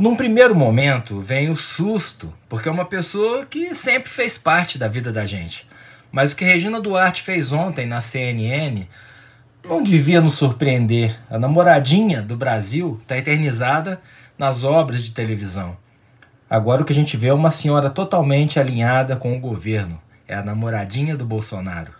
Num primeiro momento vem o susto, porque é uma pessoa que sempre fez parte da vida da gente. Mas o que Regina Duarte fez ontem na CNN não devia nos surpreender. A namoradinha do Brasil está eternizada nas obras de televisão. Agora o que a gente vê é uma senhora totalmente alinhada com o governo. É a namoradinha do Bolsonaro.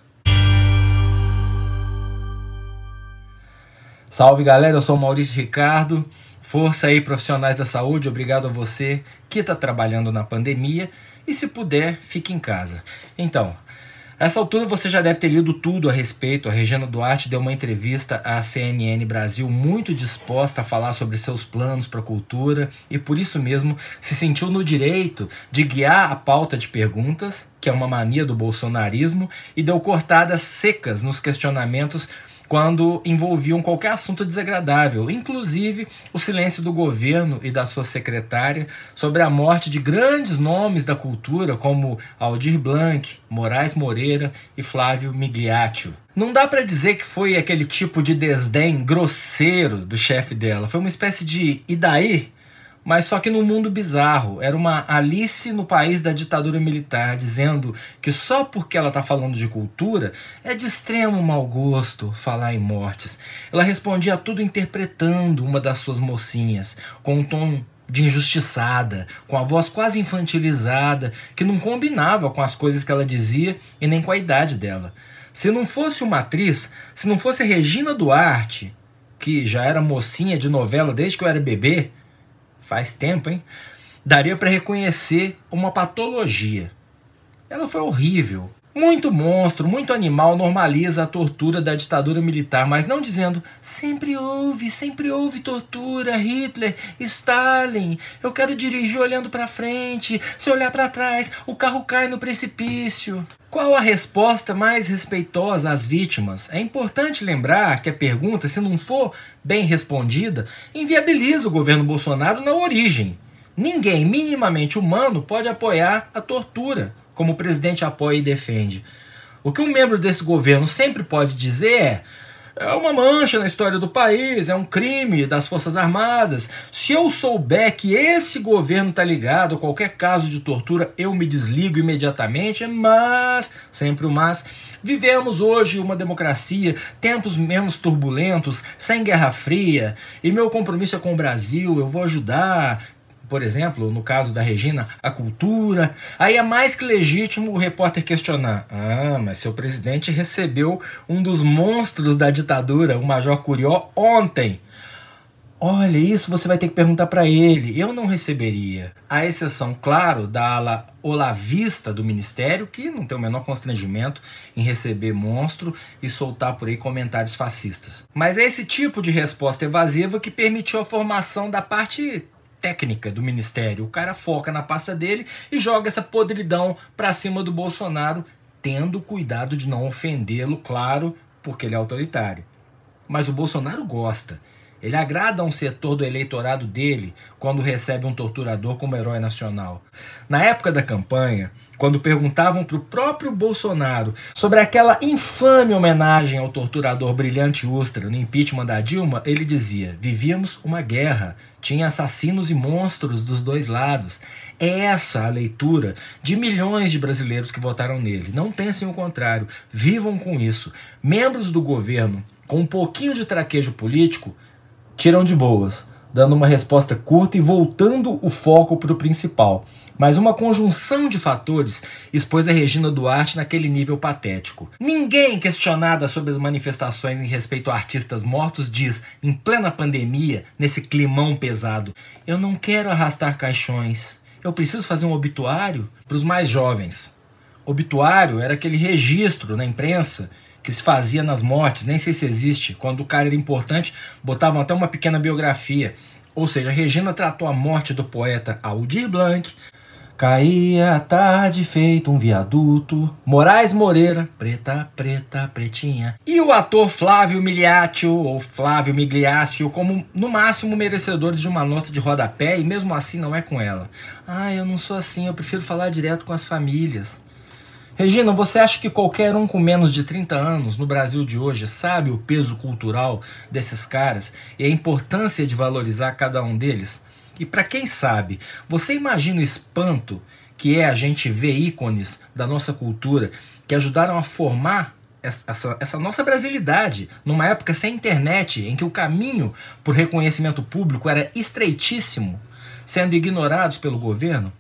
Salve galera, eu sou Maurício Ricardo. Força aí, profissionais da saúde, obrigado a você que está trabalhando na pandemia e, se puder, fique em casa. Então, a essa altura você já deve ter lido tudo a respeito. A Regina Duarte deu uma entrevista à CNN Brasil muito disposta a falar sobre seus planos para a cultura e, por isso mesmo, se sentiu no direito de guiar a pauta de perguntas, que é uma mania do bolsonarismo, e deu cortadas secas nos questionamentos quando envolviam qualquer assunto desagradável, inclusive o silêncio do governo e da sua secretária sobre a morte de grandes nomes da cultura como Aldir Blanc, Moraes Moreira e Flávio Migliaccio. Não dá para dizer que foi aquele tipo de desdém grosseiro do chefe dela, foi uma espécie de e daí? mas só que no mundo bizarro. Era uma Alice no país da ditadura militar, dizendo que só porque ela está falando de cultura é de extremo mau gosto falar em mortes. Ela respondia a tudo interpretando uma das suas mocinhas, com um tom de injustiçada, com a voz quase infantilizada, que não combinava com as coisas que ela dizia e nem com a idade dela. Se não fosse uma atriz, se não fosse Regina Duarte, que já era mocinha de novela desde que eu era bebê, faz tempo, hein? Daria para reconhecer uma patologia. Ela foi horrível, muito monstro, muito animal normaliza a tortura da ditadura militar, mas não dizendo sempre houve, sempre houve tortura, Hitler, Stalin. Eu quero dirigir olhando para frente, se olhar para trás, o carro cai no precipício. Qual a resposta mais respeitosa às vítimas? É importante lembrar que a pergunta, se não for bem respondida, inviabiliza o governo Bolsonaro na origem. Ninguém minimamente humano pode apoiar a tortura como o presidente apoia e defende. O que um membro desse governo sempre pode dizer é: é uma mancha na história do país, é um crime das Forças Armadas. Se eu souber que esse governo está ligado a qualquer caso de tortura, eu me desligo imediatamente, mas, sempre o mas. Vivemos hoje uma democracia, tempos menos turbulentos, sem Guerra Fria, e meu compromisso é com o Brasil, eu vou ajudar, por exemplo, no caso da Regina, a cultura, aí é mais que legítimo o repórter questionar: ah, mas seu presidente recebeu um dos monstros da ditadura, o Major Curió, ontem. Olha, isso você vai ter que perguntar para ele. Eu não receberia. A exceção, claro, da ala olavista do ministério, que não tem o menor constrangimento em receber monstro e soltar por aí comentários fascistas. Mas é esse tipo de resposta evasiva que permitiu a formação da parte técnica do ministério. O cara foca na pasta dele e joga essa podridão para cima do Bolsonaro, tendo cuidado de não ofendê-lo, claro, porque ele é autoritário. Mas o Bolsonaro gosta. Ele agrada a um setor do eleitorado dele quando recebe um torturador como herói nacional. Na época da campanha, quando perguntavam para o próprio Bolsonaro sobre aquela infame homenagem ao torturador brilhante Ustra no impeachment da Dilma, ele dizia: Vivíamos uma guerra. Tinha assassinos e monstros dos dois lados. Essa é a leitura de milhões de brasileiros que votaram nele. Não pensem o contrário, vivam com isso. Membros do governo com um pouquinho de traquejo político tiram de boas dando uma resposta curta e voltando o foco para o principal. Mas uma conjunção de fatores expôs a Regina Duarte naquele nível patético. Ninguém questionada sobre as manifestações em respeito a artistas mortos diz, em plena pandemia, nesse climão pesado: Eu não quero arrastar caixões. Eu preciso fazer um obituário para os mais jovens. Obituário era aquele registro na imprensa que se fazia nas mortes, nem sei se existe, quando o cara era importante, botavam até uma pequena biografia. Ou seja, Regina tratou a morte do poeta Aldir Blanc. Caía a tarde feito um viaduto, Moraes Moreira, preta, preta, pretinha. E o ator Flávio Miliaccio, ou Flávio Migliaccio, como no máximo merecedores de uma nota de rodapé, e mesmo assim não é com ela. Ah, eu não sou assim, eu prefiro falar direto com as famílias. Regina, você acha que qualquer um com menos de 30 anos no Brasil de hoje sabe o peso cultural desses caras e a importância de valorizar cada um deles? E para quem sabe, você imagina o espanto que é a gente ver ícones da nossa cultura que ajudaram a formar essa, essa, nossa brasilidade, numa época sem internet, em que o caminho por reconhecimento público era estreitíssimo, sendo ignorados pelo governo?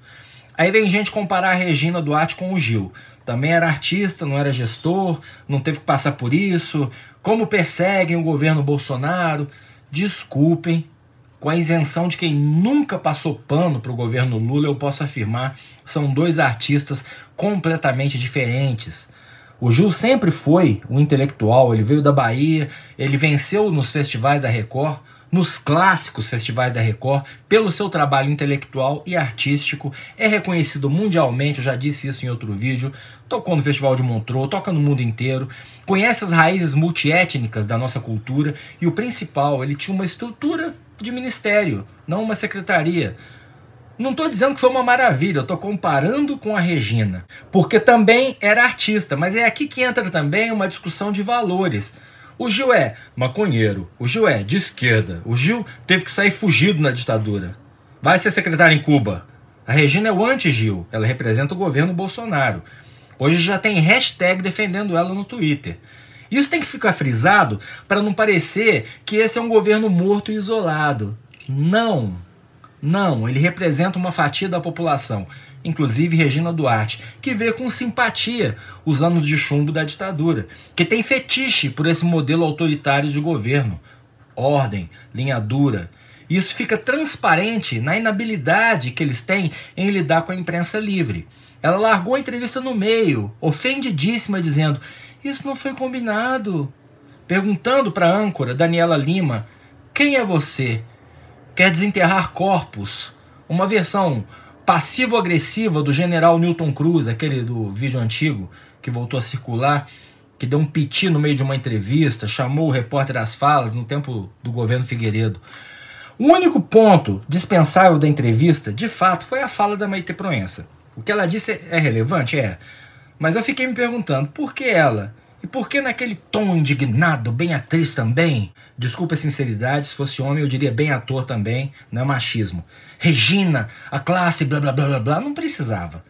Aí vem gente comparar a Regina Duarte com o Gil também era artista, não era gestor, não teve que passar por isso. Como perseguem o governo Bolsonaro? Desculpem, com a isenção de quem nunca passou pano para o governo Lula, eu posso afirmar, são dois artistas completamente diferentes. O Gil sempre foi um intelectual, ele veio da Bahia, ele venceu nos festivais da Record, nos clássicos festivais da Record pelo seu trabalho intelectual e artístico. É reconhecido mundialmente, eu já disse isso em outro vídeo. Tocou no Festival de Montreux, toca no mundo inteiro. Conhece as raízes multiétnicas da nossa cultura e o principal, ele tinha uma estrutura de ministério, não uma secretaria. Não estou dizendo que foi uma maravilha, eu estou comparando com a Regina, porque também era artista, mas é aqui que entra também uma discussão de valores. O Gil é maconheiro, o Gil é de esquerda, o Gil teve que sair fugido na ditadura. Vai ser secretário em Cuba. A Regina é o anti-Gil, ela representa o governo Bolsonaro. Hoje já tem hashtag defendendo ela no Twitter. Isso tem que ficar frisado para não parecer que esse é um governo morto e isolado. Não. Não, ele representa uma fatia da população inclusive Regina Duarte, que vê com simpatia os anos de chumbo da ditadura, que tem fetiche por esse modelo autoritário de governo, ordem, linha dura. Isso fica transparente na inabilidade que eles têm em lidar com a imprensa livre. Ela largou a entrevista no meio, ofendidíssima, dizendo: Isso não foi combinado. Perguntando para a âncora Daniela Lima: Quem é você? Quer desenterrar corpos? Uma versão passivo-agressiva do general Newton Cruz, aquele do vídeo antigo que voltou a circular, que deu um piti no meio de uma entrevista, chamou o repórter às falas no tempo do governo Figueiredo. O único ponto dispensável da entrevista, de fato, foi a fala da Maite Proença. O que ela disse é relevante? É. Mas eu fiquei me perguntando por que ela, porque naquele tom indignado, bem atriz também? Desculpa a sinceridade, se fosse homem eu diria bem ator também, não é machismo. Regina, a classe, blá blá blá blá blá, não precisava.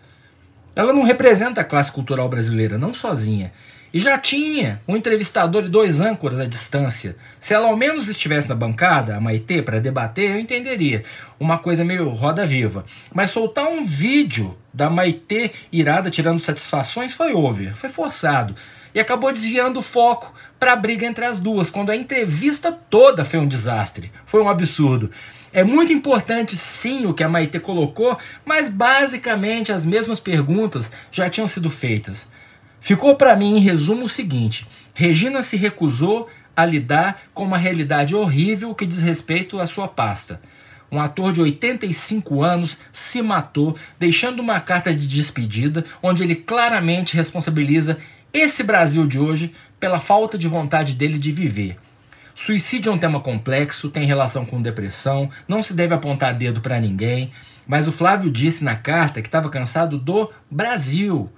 Ela não representa a classe cultural brasileira, não sozinha. E já tinha um entrevistador e dois âncoras à distância. Se ela ao menos estivesse na bancada, a Maitê, para debater, eu entenderia. Uma coisa meio roda viva. Mas soltar um vídeo da Maitê irada tirando satisfações foi over, foi forçado e acabou desviando o foco para a briga entre as duas, quando a entrevista toda foi um desastre, foi um absurdo. É muito importante, sim, o que a Maite colocou, mas basicamente as mesmas perguntas já tinham sido feitas. Ficou para mim, em resumo, o seguinte: Regina se recusou a lidar com uma realidade horrível que diz respeito à sua pasta. Um ator de 85 anos se matou, deixando uma carta de despedida onde ele claramente responsabiliza esse Brasil de hoje pela falta de vontade dele de viver. Suicídio é um tema complexo, tem relação com depressão, não se deve apontar dedo para ninguém, mas o Flávio disse na carta que estava cansado do Brasil.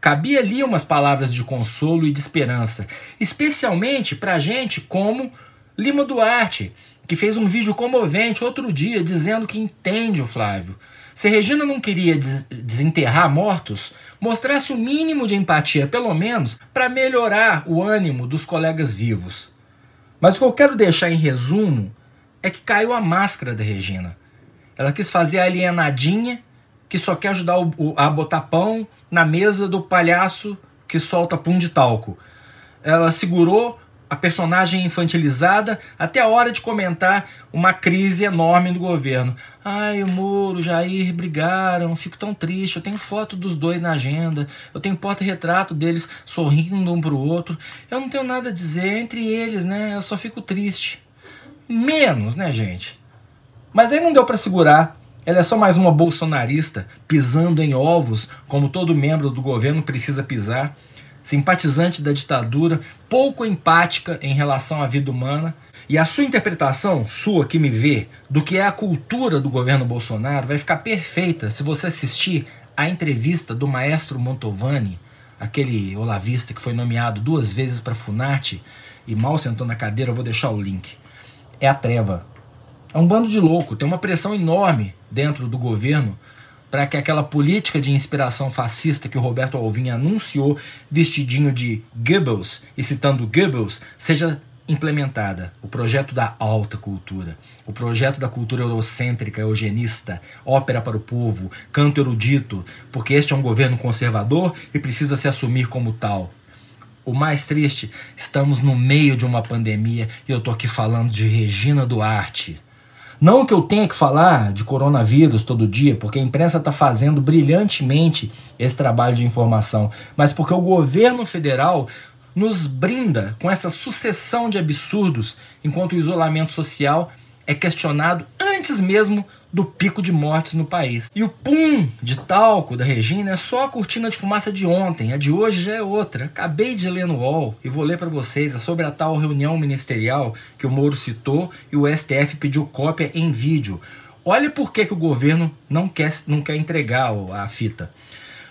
Cabia ali umas palavras de consolo e de esperança, especialmente para gente como Lima Duarte, que fez um vídeo comovente outro dia dizendo que entende o Flávio. Se Regina não queria des desenterrar mortos, mostrasse o mínimo de empatia, pelo menos, para melhorar o ânimo dos colegas vivos. Mas o que eu quero deixar em resumo é que caiu a máscara da Regina. Ela quis fazer a alienadinha que só quer ajudar o, o, a botar pão na mesa do palhaço que solta pum de talco. Ela segurou a personagem infantilizada até a hora de comentar uma crise enorme do governo. Ai, o Moro, o Jair brigaram, fico tão triste. Eu tenho foto dos dois na agenda, eu tenho porta-retrato deles sorrindo um para o outro. Eu não tenho nada a dizer entre eles, né? Eu só fico triste. Menos, né, gente? Mas aí não deu para segurar. Ela é só mais uma bolsonarista pisando em ovos, como todo membro do governo precisa pisar simpatizante da ditadura, pouco empática em relação à vida humana. E a sua interpretação, sua que me vê, do que é a cultura do governo Bolsonaro vai ficar perfeita se você assistir à entrevista do maestro Montovani, aquele olavista que foi nomeado duas vezes para Funarte e mal sentou na cadeira, eu vou deixar o link. É a treva. É um bando de louco, tem uma pressão enorme dentro do governo para que aquela política de inspiração fascista que o Roberto Alvim anunciou, vestidinho de Goebbels e citando Goebbels, seja implementada. O projeto da alta cultura, o projeto da cultura eurocêntrica, eugenista, ópera para o povo, canto erudito, porque este é um governo conservador e precisa se assumir como tal. O mais triste, estamos no meio de uma pandemia e eu tô aqui falando de Regina Duarte. Não que eu tenha que falar de coronavírus todo dia, porque a imprensa está fazendo brilhantemente esse trabalho de informação, mas porque o governo federal nos brinda com essa sucessão de absurdos enquanto o isolamento social é questionado antes mesmo do pico de mortes no país. E o pum de talco da Regina é só a cortina de fumaça de ontem, a de hoje já é outra. Acabei de ler no UOL e vou ler para vocês é sobre a tal reunião ministerial que o Moro citou e o STF pediu cópia em vídeo. Olhe por que, que o governo não quer, não quer entregar a fita.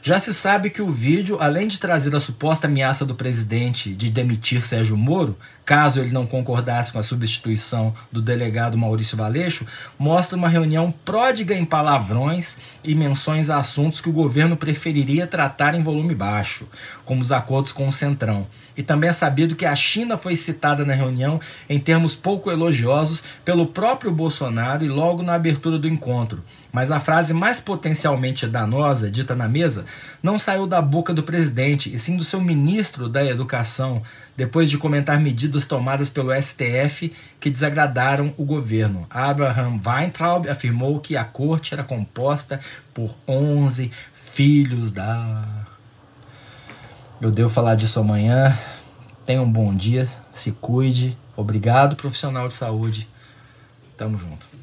Já se sabe que o vídeo, além de trazer a suposta ameaça do presidente de demitir Sérgio Moro, caso ele não concordasse com a substituição do delegado Maurício Valeixo, mostra uma reunião pródiga em palavrões e menções a assuntos que o governo preferiria tratar em volume baixo, como os acordos com o Centrão. E também é sabido que a China foi citada na reunião em termos pouco elogiosos pelo próprio Bolsonaro e logo na abertura do encontro. Mas a frase mais potencialmente danosa dita na mesa não saiu da boca do presidente, e sim do seu ministro da Educação, depois de comentar medidas medidas tomadas pelo STF que desagradaram o governo. Abraham Weintraub afirmou que a corte era composta por 11 filhos da. Eu devo falar disso amanhã. Tenha um bom dia, se cuide. Obrigado, profissional de saúde. Tamo junto.